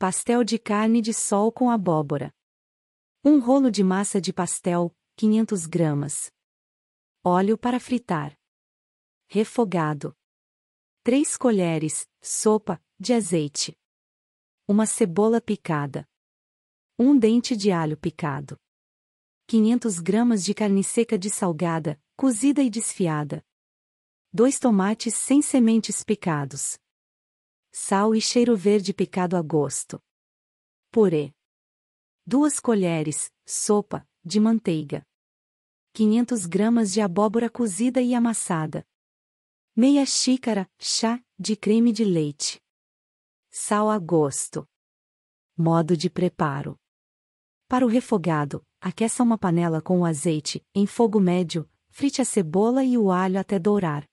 Pastel de carne de sol com abóbora. Um rolo de massa de pastel, 500 gramas. Óleo para fritar. Refogado. 3 colheres, sopa, de azeite. Uma cebola picada. Um dente de alho picado. 500 gramas de carne seca dessalgada, cozida e desfiada. 2 tomates sem sementes picados sal e cheiro verde picado a gosto. Purê. 2 colheres, sopa, de manteiga. 500 gramas de abóbora cozida e amassada. Meia xícara, chá, de creme de leite. Sal a gosto. Modo de preparo. Para o refogado, aqueça uma panela com o azeite, em fogo médio, frite a cebola e o alho até dourar.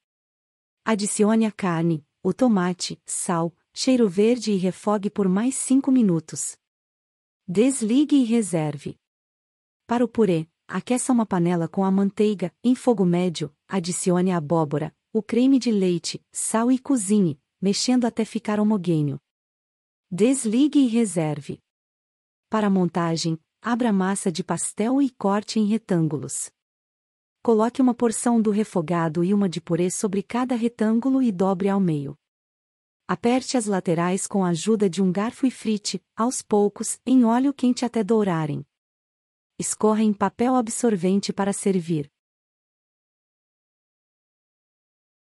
Adicione a carne, o tomate, sal, cheiro verde e refogue por mais 5 minutos. Desligue e reserve. Para o purê, aqueça uma panela com a manteiga, em fogo médio, adicione a abóbora, o creme de leite, sal e cozinhe, mexendo até ficar homogêneo. Desligue e reserve. Para a montagem, abra massa de pastel e corte em retângulos. Coloque uma porção do refogado e uma de purê sobre cada retângulo e dobre ao meio. Aperte as laterais com a ajuda de um garfo e frite, aos poucos, em óleo quente até dourarem. Escorra em papel absorvente para servir.